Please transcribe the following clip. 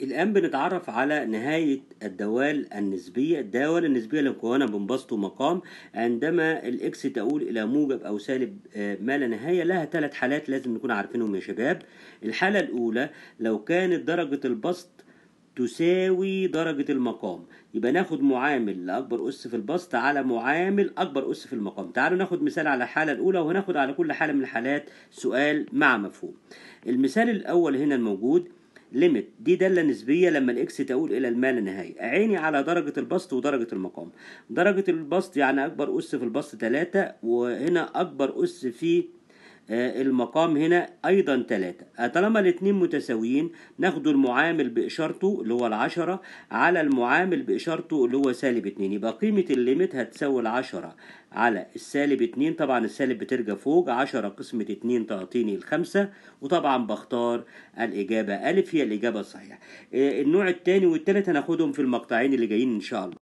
الآن بنتعرف على نهاية الدوال النسبية الدوال النسبية المكونة من بسط ومقام عندما الإكس تؤول إلى موجب أو سالب آه، ما لا نهاية لها ثلاث حالات لازم نكون عارفينهم يا شباب الحالة الأولى لو كانت درجة البسط تساوي درجة المقام يبقى ناخد معامل لأكبر أس في البسط على معامل أكبر أس في المقام تعالوا ناخد مثال على الحالة الأولى وهناخد على كل حالة من الحالات سؤال مع مفهوم المثال الأول هنا الموجود ليميت دي دالة نسبية لما الإكس تؤول إلى الما نهاية عيني على درجة البسط ودرجة المقام درجة البسط يعني أكبر أس في البسط 3 وهنا أكبر أس في آه، المقام هنا أيضا تلاتة آه، طالما الاتنين متساويين ناخد المعامل بإشارته اللي هو العشرة على المعامل بإشارته اللي هو سالب اتنين يبقى قيمة الليميت هتساوي العشرة على السالب اتنين طبعا السالب بترجع فوق عشرة قسمة اتنين تعطيني الخمسة وطبعا بختار الإجابة ألف هي الإجابة الصحيحة آه، النوع التاني والتالت هناخدهم في المقطعين اللي جايين إن شاء الله